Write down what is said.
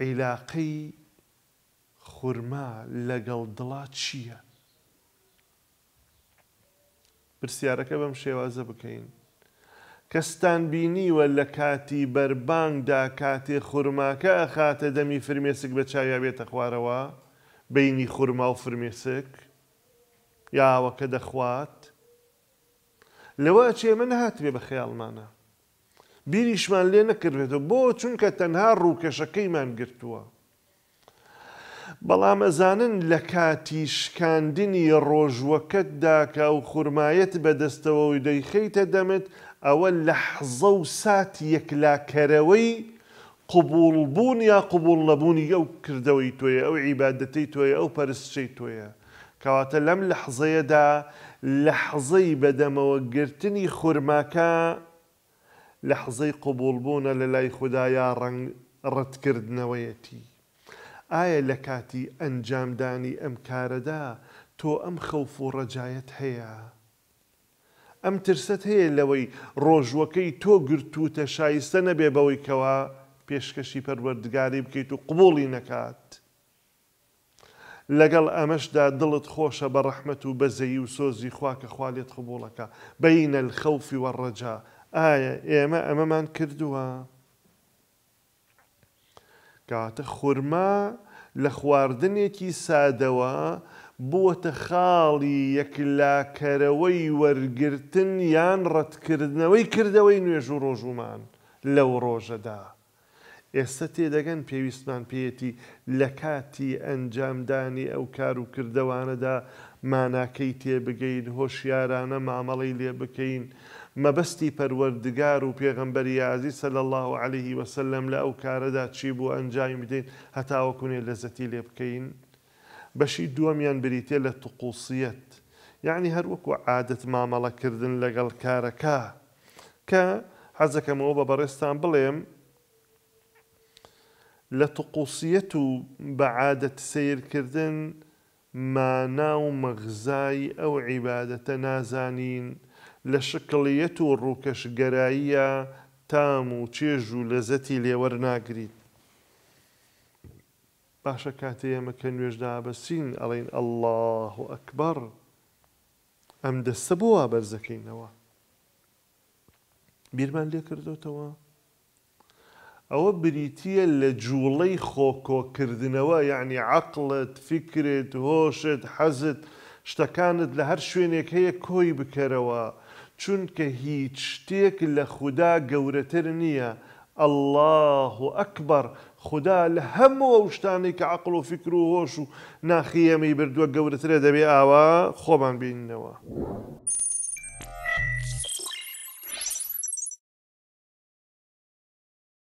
عیلاقی خورما لەگەڵ دڵات چییە؟ پرسیارەکە بەم شێوازە بکەین. کەستان بینیوە لە کاتی بەربانگدا کاتێ خورماکە ئەخاتە دەمی فرمێسک بە چاویا بێتە خوارەوە بینی خورما و فرمێسک یاوەکە دەخوات لەوە چێ من هاتبێ بە خەیاڵمانە. بیریشمان لێ نەکردێتەوە بۆ چونکە تەنها ڕووکەشەکەیمان گرتووە. بەڵام ئەزانن لە کاتی شکاندنی ڕۆژوەکەتدا کە و خورمایەت بەدەستەوە و دەیخەیتە دەمت ئەوە لە حزە و سات یەکلاکەرەوەی قوبولبوون یا قوبول نەبوونی ئەو کردەوەی تۆیە ئەو عیبادەتی تۆیە ئەو پەرستشەی تۆیە کەواتە لەم لە حزەیەدا لە حزەی بەدەمەوە گرتنی خورماکە لە حزەی قوبولبوونە لە لای خوددایە ڕنگ ڕەتکردنەوەیەتی. ئایا لە کاتی ئەنجامدانی ئەم کارەدا تۆ ئەم خەوف و ڕەجایەت هەیە. ئەم ترسەت هەیە لەوەی ڕۆژوەکەی تۆ گرتوتە شایستە نەبێ بەوەی کەوا پێشکەشی پەروەردگاری بکەیت و قوبڵی نەکات. لەگەڵ ئەمەشدا دڵت خۆشە بە ڕەحمت و بەزەیی و سۆزی خواکە خوالێت خبوڵەکە بەینە خەوفی وەڕەجا ئایا ئێمە ئەمەمان کردووە کاتە خورما لە خواردنێکی سادەوە بووەتە خاڵی یەکلاکەرەوەی وەرگتن یان ڕەتکردنەوەی کردەوەی نوێژ و ڕۆژومان لەو ڕۆژەدا. ئێستا تێدەگەن پێویستمان پێەتی لە کاتی ئەنجامدانی ئەو کار و کردەوانەدا ماناکەی تێبگەین هۆشیارانە مامەڵی لێ بکەین مەبەستی پەروەردگار و پێغەمبەری یازی سەل الله عليه وسلم لە ئەو کارەدا چی بوو ئەنجامی بدەین هەتاوەکوونێ لەزەتی لێ بکەین بەشی دووەمیان بریتێ لە توقوسیەت یعنی هەروەکو عادت مامەڵەکردن لەگەڵ کارەکە کە حەزەکەمەوە بە بەڕێستان بڵێم لە توقوسیەت و بە عادەت سیرکردن ما ناو مەغزای ئەو عیباەتە نازانین لە شکڵیەت و ڕووکەشگەراییە تام و چێژ و لەزەتی لێوەرناگریت باشە کاتێ ئێمەکە نوێژدا بەسین ئەڵین ئەله و ئەکبەر ئەم دەستە بووە بەرزەکەینەوە بیرمان لێ کردوتەوە ئەوە بریتە لە جوڵەی خۆکۆکردنەوە یعنی عقلت فکرت هۆشت حەزت شتەکانت لە هەر شوێنێک هەیە کۆی بکەرەوە چونکە هیچ شتێک لە خوددا گەورەتر نییە، ئەله و ئەکبەر خدا لە هەموو ئەو شتانی کە عقل و فکر و هۆش و ناخیەمی بردووە گەورەترە دەبێ ئاوا خۆمان بینەوە.